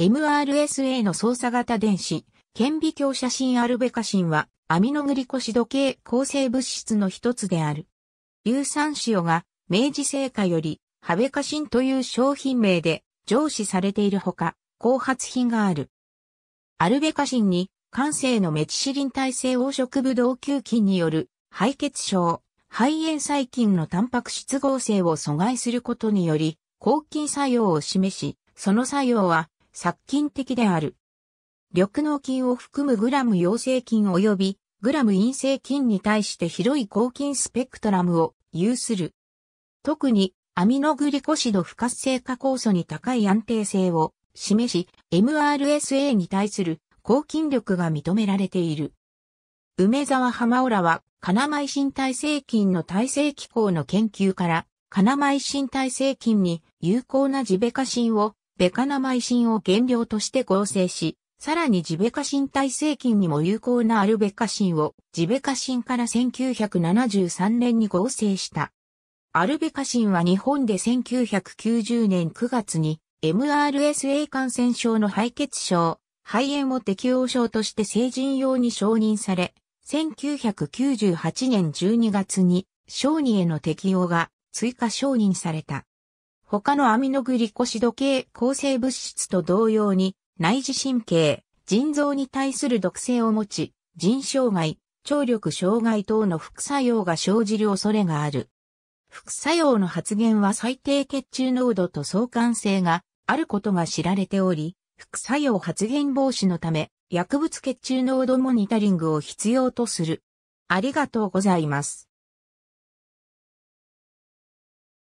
MRSA の操作型電子、顕微鏡写真アルベカシンは、アミノグリコシド系構成物質の一つである。硫酸塩が、明治製菓より、ハベカシンという商品名で、上司されているほか、後発品がある。アルベカシンに、肝性のメチシリン耐性黄色ブドウ球菌による、肺血症、肺炎細菌のタンパク質合成を阻害することにより、抗菌作用を示し、その作用は殺菌的である。緑脳菌を含むグラム陽性菌及びグラム陰性菌に対して広い抗菌スペクトラムを有する。特にアミノグリコシド不活性化酵素に高い安定性を示し、MRSA に対する抗菌力が認められている。梅沢浜オラは、カナマイ身体性菌の耐性機構の研究から、カナマイ身体性菌に有効なジベカシンをベカナマイシンを原料として合成し、さらにジベカシン耐性菌にも有効なアルベカシンをジベカシンから1973年に合成した。アルベカシンは日本で1990年9月に MRSA 感染症の敗血症、肺炎を適応症として成人用に承認され、1998年12月に小児への適用が追加承認された。他のアミノグリコシド系構成物質と同様に、内耳神経、腎臓に対する毒性を持ち、腎障害、聴力障害等の副作用が生じる恐れがある。副作用の発現は最低血中濃度と相関性があることが知られており、副作用発現防止のため、薬物血中濃度モニタリングを必要とする。ありがとうございます。